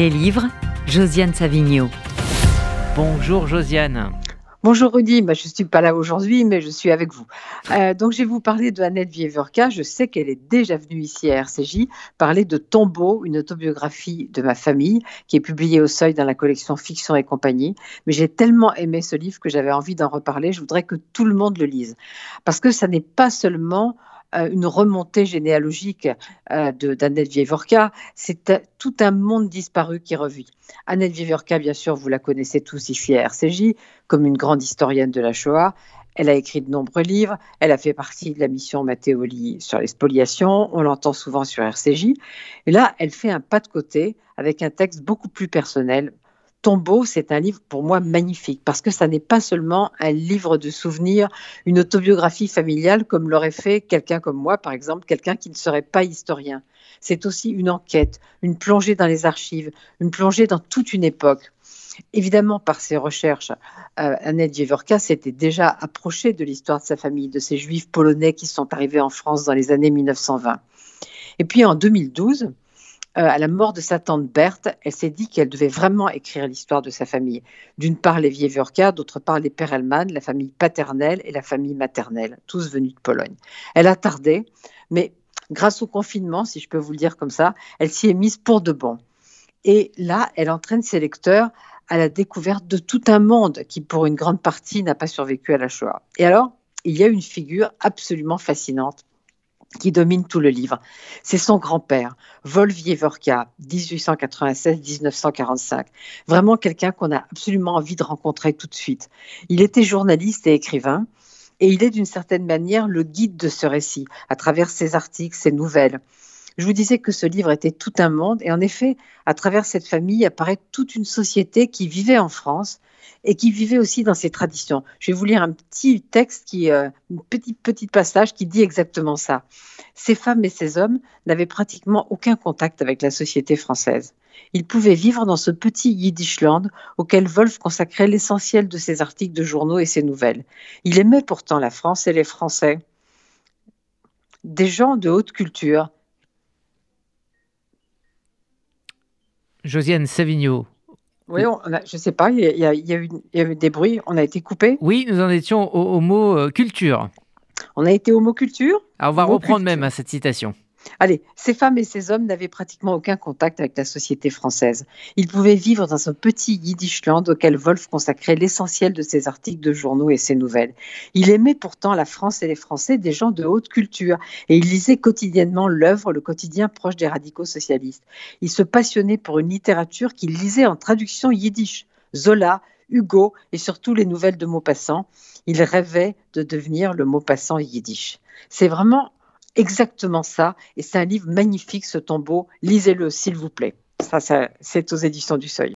Les livres, Josiane Savigno. Bonjour Josiane. Bonjour Rudy, bah, je ne suis pas là aujourd'hui, mais je suis avec vous. Euh, donc je vais vous parler de Annette Vieverka. Je sais qu'elle est déjà venue ici à RCJ parler de Tombeau, une autobiographie de ma famille, qui est publiée au Seuil dans la collection Fiction et compagnie. Mais j'ai tellement aimé ce livre que j'avais envie d'en reparler. Je voudrais que tout le monde le lise. Parce que ça n'est pas seulement euh, une remontée généalogique euh, d'Annette Vievorka, c'est euh, tout un monde disparu qui revit. Annette Vievorka, bien sûr, vous la connaissez tous ici à RCJ, comme une grande historienne de la Shoah. Elle a écrit de nombreux livres, elle a fait partie de la mission Matteoli sur les spoliations, on l'entend souvent sur RCJ. Et là, elle fait un pas de côté avec un texte beaucoup plus personnel, Tombeau, c'est un livre pour moi magnifique parce que ça n'est pas seulement un livre de souvenirs, une autobiographie familiale comme l'aurait fait quelqu'un comme moi, par exemple, quelqu'un qui ne serait pas historien. C'est aussi une enquête, une plongée dans les archives, une plongée dans toute une époque. Évidemment, par ses recherches, euh, Annette s'était déjà approchée de l'histoire de sa famille, de ces juifs polonais qui sont arrivés en France dans les années 1920. Et puis en 2012, euh, à la mort de sa tante Berthe, elle s'est dit qu'elle devait vraiment écrire l'histoire de sa famille. D'une part les Wiewiorka, d'autre part les Perelman, la famille paternelle et la famille maternelle, tous venus de Pologne. Elle a tardé, mais grâce au confinement, si je peux vous le dire comme ça, elle s'y est mise pour de bon. Et là, elle entraîne ses lecteurs à la découverte de tout un monde qui, pour une grande partie, n'a pas survécu à la Shoah. Et alors, il y a une figure absolument fascinante qui domine tout le livre. C'est son grand-père, Volvier Vorka, 1896-1945. Vraiment quelqu'un qu'on a absolument envie de rencontrer tout de suite. Il était journaliste et écrivain. Et il est d'une certaine manière le guide de ce récit, à travers ses articles, ses nouvelles. Je vous disais que ce livre était tout un monde, et en effet, à travers cette famille apparaît toute une société qui vivait en France et qui vivait aussi dans ses traditions. Je vais vous lire un petit texte, qui, petit euh, une petite, passage qui dit exactement ça. Ces femmes et ces hommes n'avaient pratiquement aucun contact avec la société française. Ils pouvaient vivre dans ce petit Yiddishland auquel Wolf consacrait l'essentiel de ses articles de journaux et ses nouvelles. Il aimait pourtant la France et les Français. Des gens de haute culture, Josiane Savigno. Oui, je ne sais pas, il y, a eu des bruits, on a été coupé. Oui, nous en étions au, mot euh, culture. On a été au mot culture. Ah, on va reprendre même hein, cette citation. Allez, ces femmes et ces hommes n'avaient pratiquement aucun contact avec la société française. Ils pouvaient vivre dans un petit Yiddishland auquel Wolf consacrait l'essentiel de ses articles de journaux et ses nouvelles. Il aimait pourtant la France et les Français des gens de haute culture et il lisait quotidiennement l'œuvre, le quotidien proche des radicaux socialistes. Il se passionnait pour une littérature qu'il lisait en traduction yiddish. Zola, Hugo et surtout les nouvelles de Maupassant. Il rêvait de devenir le Maupassant yiddish. C'est vraiment exactement ça. Et c'est un livre magnifique, ce tombeau. Lisez-le, s'il vous plaît. Ça, c'est aux éditions du Seuil.